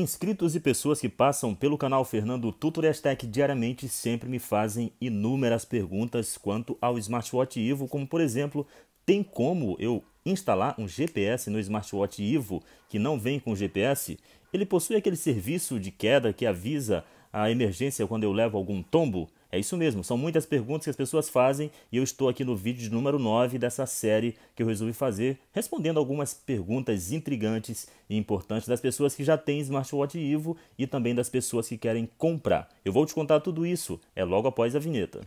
Inscritos e pessoas que passam pelo canal Fernando Tutorias Tech diariamente sempre me fazem inúmeras perguntas quanto ao smartwatch Ivo, como por exemplo, tem como eu instalar um GPS no smartwatch Ivo que não vem com GPS? Ele possui aquele serviço de queda que avisa a emergência quando eu levo algum tombo? É isso mesmo, são muitas perguntas que as pessoas fazem e eu estou aqui no vídeo de número 9 dessa série que eu resolvi fazer, respondendo algumas perguntas intrigantes e importantes das pessoas que já têm smartwatch Ivo e também das pessoas que querem comprar. Eu vou te contar tudo isso, é logo após a vinheta.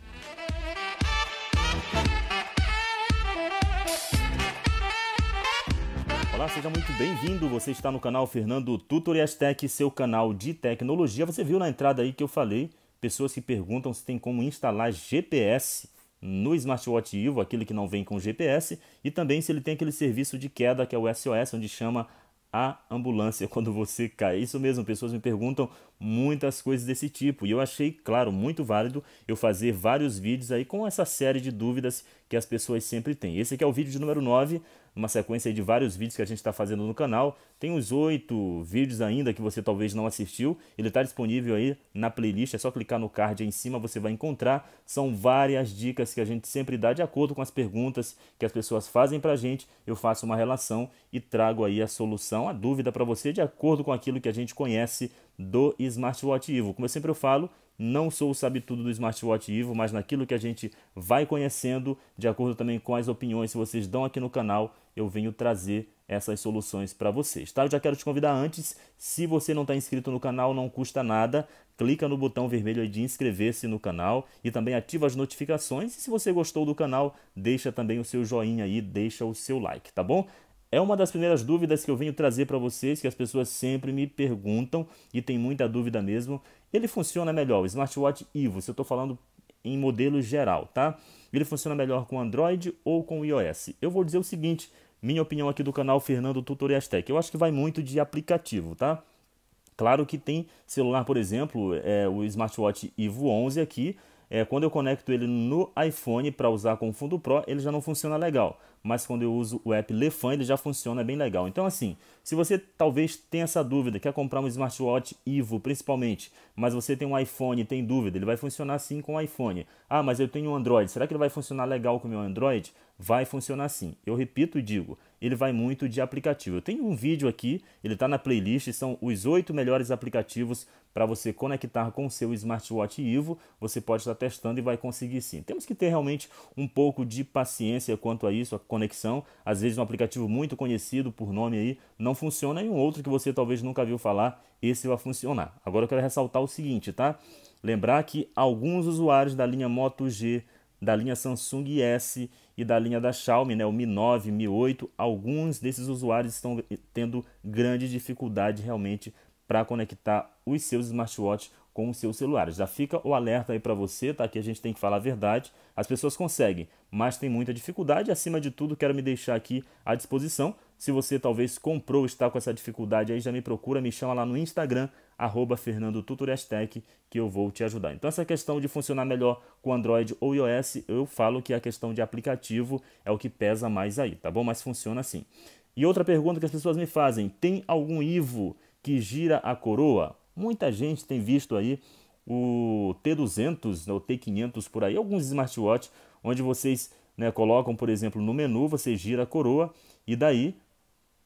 Olá, seja muito bem-vindo. Você está no canal Fernando Tutorias Tech, seu canal de tecnologia. Você viu na entrada aí que eu falei Pessoas que perguntam se tem como instalar GPS no smartwatch Ivo, aquele que não vem com GPS, e também se ele tem aquele serviço de queda que é o SOS, onde chama a ambulância quando você cai. Isso mesmo, pessoas me perguntam muitas coisas desse tipo. E eu achei, claro, muito válido eu fazer vários vídeos aí com essa série de dúvidas que as pessoas sempre têm. Esse aqui é o vídeo de número 9, uma sequência de vários vídeos que a gente está fazendo no canal. Tem uns oito vídeos ainda que você talvez não assistiu. Ele está disponível aí na playlist, é só clicar no card aí em cima, você vai encontrar. São várias dicas que a gente sempre dá de acordo com as perguntas que as pessoas fazem para a gente. Eu faço uma relação e trago aí a solução, a dúvida para você de acordo com aquilo que a gente conhece do smartwatch Ivo. Como eu sempre falo, não sou o sabe-tudo do smartwatch Ivo, mas naquilo que a gente vai conhecendo, de acordo também com as opiniões que vocês dão aqui no canal, eu venho trazer essas soluções para vocês, tá? Eu já quero te convidar antes, se você não está inscrito no canal, não custa nada, clica no botão vermelho de inscrever-se no canal e também ativa as notificações. E se você gostou do canal, deixa também o seu joinha aí, deixa o seu like, tá bom? É uma das primeiras dúvidas que eu venho trazer para vocês, que as pessoas sempre me perguntam, e tem muita dúvida mesmo. Ele funciona melhor, o smartwatch Ivo, se eu estou falando em modelo geral, tá? Ele funciona melhor com Android ou com iOS? Eu vou dizer o seguinte, minha opinião aqui do canal Fernando Tutorias Tech. Eu acho que vai muito de aplicativo, tá? Claro que tem celular, por exemplo, é, o smartwatch Ivo 11 aqui, é, quando eu conecto ele no iPhone para usar com o fundo Pro, ele já não funciona legal mas quando eu uso o app Lefan, ele já funciona bem legal. Então, assim, se você talvez tenha essa dúvida, quer comprar um smartwatch Ivo principalmente, mas você tem um iPhone tem dúvida, ele vai funcionar sim com o iPhone. Ah, mas eu tenho um Android, será que ele vai funcionar legal com o meu Android? Vai funcionar sim. Eu repito e digo, ele vai muito de aplicativo. Eu tenho um vídeo aqui, ele está na playlist, são os oito melhores aplicativos para você conectar com o seu smartwatch Ivo. Você pode estar tá testando e vai conseguir sim. Temos que ter realmente um pouco de paciência quanto a isso, a conexão. Às vezes um aplicativo muito conhecido por nome aí não funciona e um outro que você talvez nunca viu falar, esse vai funcionar. Agora eu quero ressaltar o seguinte, tá? Lembrar que alguns usuários da linha Moto G da linha Samsung S e da linha da Xiaomi, né, o Mi 9, Mi 8, alguns desses usuários estão tendo grande dificuldade realmente para conectar os seus smartwatches com os seus celulares. Já fica o alerta aí para você, tá? Que a gente tem que falar a verdade. As pessoas conseguem, mas tem muita dificuldade. Acima de tudo, quero me deixar aqui à disposição se você talvez comprou, está com essa dificuldade aí, já me procura, me chama lá no Instagram, arroba que eu vou te ajudar. Então essa questão de funcionar melhor com Android ou iOS, eu falo que é a questão de aplicativo é o que pesa mais aí, tá bom? Mas funciona assim. E outra pergunta que as pessoas me fazem, tem algum Ivo que gira a coroa? Muita gente tem visto aí o T200 ou T500 por aí, alguns smartwatch, onde vocês né, colocam, por exemplo, no menu, você gira a coroa e daí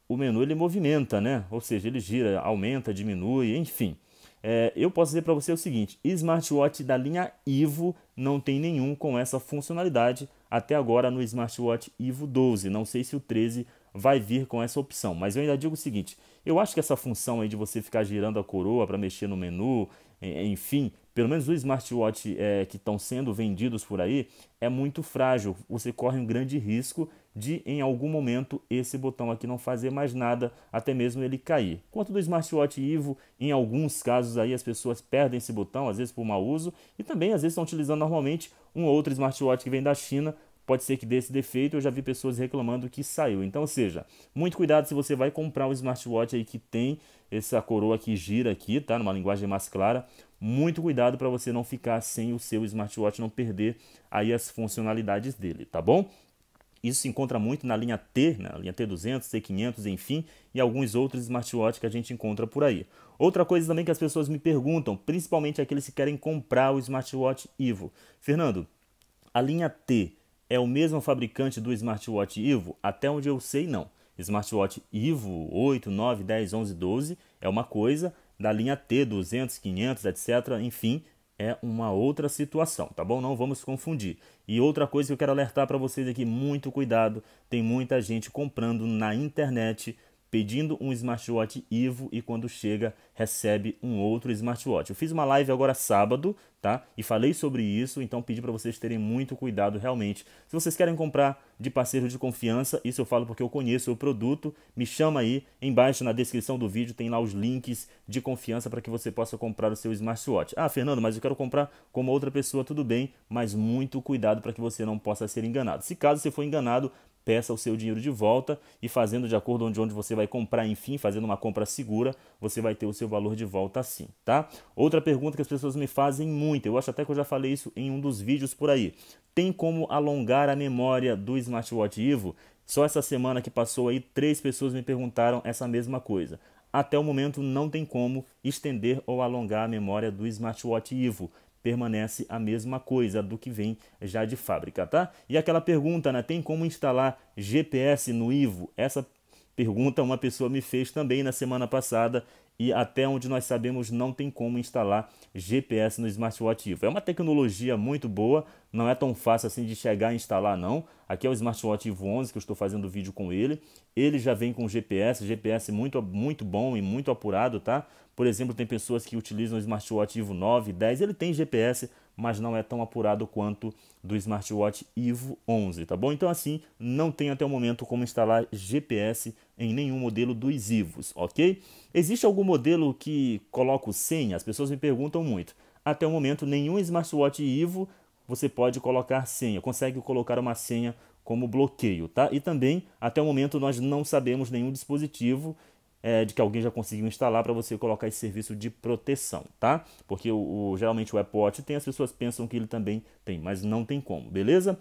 o menu ele movimenta, né? Ou seja, ele gira, aumenta, diminui, enfim. É, eu posso dizer para você o seguinte: smartwatch da linha Ivo não tem nenhum com essa funcionalidade até agora no smartwatch Ivo 12. Não sei se o 13 vai vir com essa opção, mas eu ainda digo o seguinte: eu acho que essa função aí de você ficar girando a coroa para mexer no menu, enfim, pelo menos os smartwatch é, que estão sendo vendidos por aí é muito frágil. Você corre um grande risco de em algum momento esse botão aqui não fazer mais nada, até mesmo ele cair. Quanto do smartwatch Ivo, em alguns casos aí as pessoas perdem esse botão, às vezes por mau uso, e também às vezes estão utilizando normalmente um outro smartwatch que vem da China, pode ser que dê esse defeito, eu já vi pessoas reclamando que saiu. Então, ou seja, muito cuidado se você vai comprar um smartwatch aí que tem essa coroa que gira aqui, tá? Numa linguagem mais clara. Muito cuidado para você não ficar sem o seu smartwatch, não perder aí as funcionalidades dele, tá bom? Isso se encontra muito na linha T, na né? linha T200, T500, enfim, e alguns outros smartwatches que a gente encontra por aí. Outra coisa também que as pessoas me perguntam, principalmente aqueles que querem comprar o smartwatch Ivo. Fernando, a linha T é o mesmo fabricante do smartwatch Ivo? Até onde eu sei, não. Smartwatch Ivo 8, 9, 10, 11, 12 é uma coisa, da linha T, 200, 500, etc. Enfim, é uma outra situação, tá bom? Não vamos confundir. E outra coisa que eu quero alertar para vocês aqui, muito cuidado, tem muita gente comprando na internet pedindo um smartwatch Ivo e quando chega recebe um outro smartwatch. Eu fiz uma live agora sábado, tá? E falei sobre isso, então pedi para vocês terem muito cuidado realmente. Se vocês querem comprar de parceiro de confiança, isso eu falo porque eu conheço o produto, me chama aí, embaixo na descrição do vídeo tem lá os links de confiança para que você possa comprar o seu smartwatch. Ah, Fernando, mas eu quero comprar como outra pessoa, tudo bem, mas muito cuidado para que você não possa ser enganado. Se caso você for enganado, peça o seu dinheiro de volta e fazendo de acordo onde você vai comprar, enfim, fazendo uma compra segura, você vai ter o seu valor de volta assim, tá? Outra pergunta que as pessoas me fazem muito, eu acho até que eu já falei isso em um dos vídeos por aí. Tem como alongar a memória do smartwatch Ivo? Só essa semana que passou aí, três pessoas me perguntaram essa mesma coisa. Até o momento não tem como estender ou alongar a memória do smartwatch Ivo permanece a mesma coisa do que vem já de fábrica, tá? E aquela pergunta, né? Tem como instalar GPS no Ivo? Essa pergunta uma pessoa me fez também na semana passada e até onde nós sabemos não tem como instalar GPS no smartwatch Evo. É uma tecnologia muito boa, não é tão fácil assim de chegar e instalar não. Aqui é o smartwatch Evo 11 que eu estou fazendo vídeo com ele. Ele já vem com GPS, GPS muito muito bom e muito apurado, tá? Por exemplo, tem pessoas que utilizam o smartwatch Evo 9, 10, ele tem GPS, mas não é tão apurado quanto do smartwatch Evo 11, tá bom? Então assim, não tem até o momento como instalar GPS em nenhum modelo dos IVOs, ok? Existe algum modelo que coloco senha? As pessoas me perguntam muito. Até o momento, nenhum smartwatch IVO você pode colocar senha, consegue colocar uma senha como bloqueio, tá? E também, até o momento, nós não sabemos nenhum dispositivo é, de que alguém já conseguiu instalar para você colocar esse serviço de proteção, tá? Porque o, o, geralmente o Apple Watch tem, as pessoas pensam que ele também tem, mas não tem como, beleza?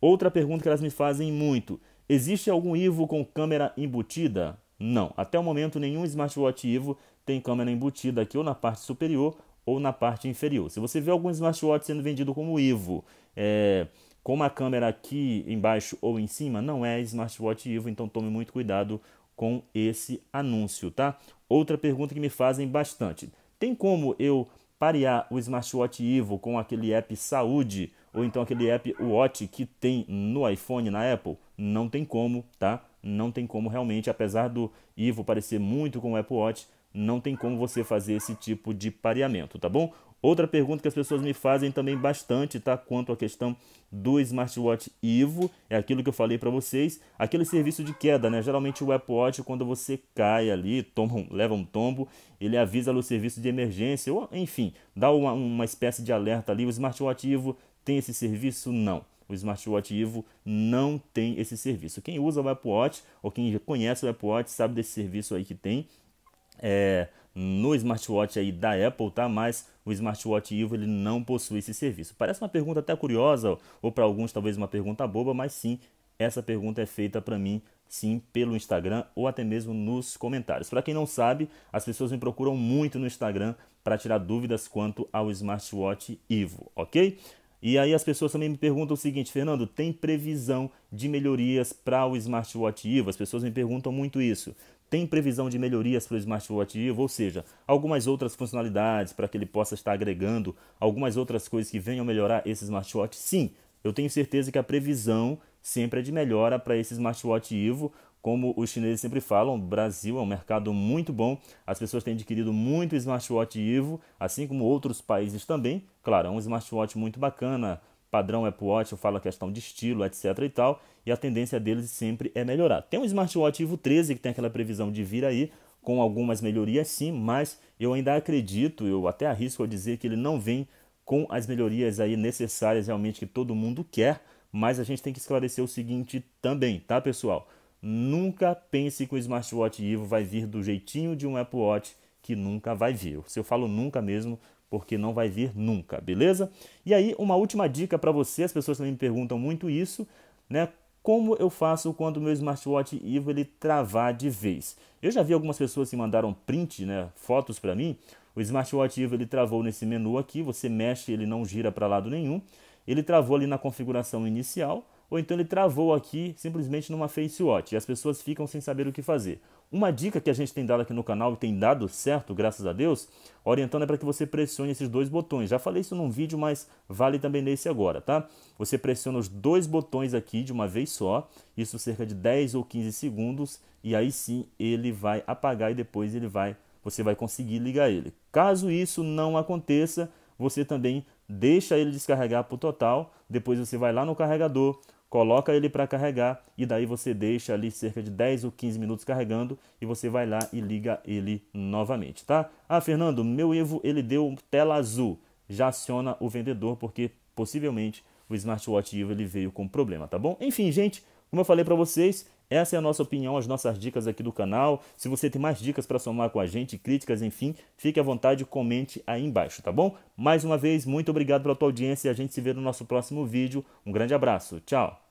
Outra pergunta que elas me fazem muito: Existe algum Ivo com câmera embutida? Não, até o momento nenhum smartwatch Ivo tem câmera embutida aqui ou na parte superior ou na parte inferior. Se você vê algum smartwatch sendo vendido como Ivo, é, com uma câmera aqui embaixo ou em cima, não é smartwatch Ivo, então tome muito cuidado com esse anúncio, tá? Outra pergunta que me fazem bastante: tem como eu parear o smartwatch Ivo com aquele app Saúde ou então aquele app Watch que tem no iPhone, na Apple, não tem como, tá? Não tem como realmente, apesar do Ivo parecer muito com o Apple Watch, não tem como você fazer esse tipo de pareamento, tá bom? Outra pergunta que as pessoas me fazem também bastante, tá? Quanto à questão do smartwatch Ivo, é aquilo que eu falei para vocês, aquele serviço de queda, né? Geralmente o Apple Watch, quando você cai ali, toma leva um tombo, ele avisa no serviço de emergência, ou enfim, dá uma, uma espécie de alerta ali. O smartwatch Ivo tem esse serviço? Não. O smartwatch Ivo não tem esse serviço. Quem usa o Apple Watch ou quem conhece o Apple Watch sabe desse serviço aí que tem. É, no smartwatch aí da Apple, tá? Mas o smartwatch Evo ele não possui esse serviço. Parece uma pergunta até curiosa, ou para alguns talvez uma pergunta boba, mas sim, essa pergunta é feita para mim sim pelo Instagram ou até mesmo nos comentários. Para quem não sabe, as pessoas me procuram muito no Instagram para tirar dúvidas quanto ao smartwatch Evo, OK? E aí as pessoas também me perguntam o seguinte, Fernando, tem previsão de melhorias para o smartwatch Evo? As pessoas me perguntam muito isso tem previsão de melhorias para o smartwatch Evo, ou seja, algumas outras funcionalidades para que ele possa estar agregando, algumas outras coisas que venham melhorar esse smartwatch? Sim, eu tenho certeza que a previsão sempre é de melhora para esse smartwatch Ivo, Como os chineses sempre falam, o Brasil é um mercado muito bom, as pessoas têm adquirido muito smartwatch Ivo, assim como outros países também. Claro, é um smartwatch muito bacana, padrão Apple Watch, eu falo a questão de estilo, etc e tal, e a tendência deles sempre é melhorar. Tem um smartwatch Vivo 13 que tem aquela previsão de vir aí, com algumas melhorias sim, mas eu ainda acredito, eu até arrisco a dizer que ele não vem com as melhorias aí necessárias realmente que todo mundo quer, mas a gente tem que esclarecer o seguinte também, tá pessoal? Nunca pense que o smartwatch Ivo vai vir do jeitinho de um Apple Watch que nunca vai vir. Se eu falo nunca mesmo, porque não vai vir nunca, beleza? E aí, uma última dica para você, as pessoas também me perguntam muito isso, né? Como eu faço quando o meu smartwatch Ivo ele travar de vez? Eu já vi algumas pessoas que mandaram print, né, fotos para mim. O smartwatch Ivo ele travou nesse menu aqui, você mexe, ele não gira para lado nenhum. Ele travou ali na configuração inicial ou então ele travou aqui simplesmente numa face watch e as pessoas ficam sem saber o que fazer. Uma dica que a gente tem dado aqui no canal e tem dado certo, graças a Deus, orientando é para que você pressione esses dois botões. Já falei isso num vídeo, mas vale também nesse agora, tá? Você pressiona os dois botões aqui de uma vez só, isso cerca de 10 ou 15 segundos, e aí sim ele vai apagar e depois ele vai, você vai conseguir ligar ele. Caso isso não aconteça, você também deixa ele descarregar para o total, depois você vai lá no carregador, coloca ele para carregar e daí você deixa ali cerca de 10 ou 15 minutos carregando e você vai lá e liga ele novamente, tá? Ah, Fernando, meu Evo ele deu tela azul. Já aciona o vendedor porque possivelmente o smartwatch Evo ele veio com problema, tá bom? Enfim, gente, como eu falei para vocês, essa é a nossa opinião, as nossas dicas aqui do canal. Se você tem mais dicas para somar com a gente, críticas, enfim, fique à vontade, comente aí embaixo, tá bom? Mais uma vez, muito obrigado pela tua audiência e a gente se vê no nosso próximo vídeo. Um grande abraço, tchau!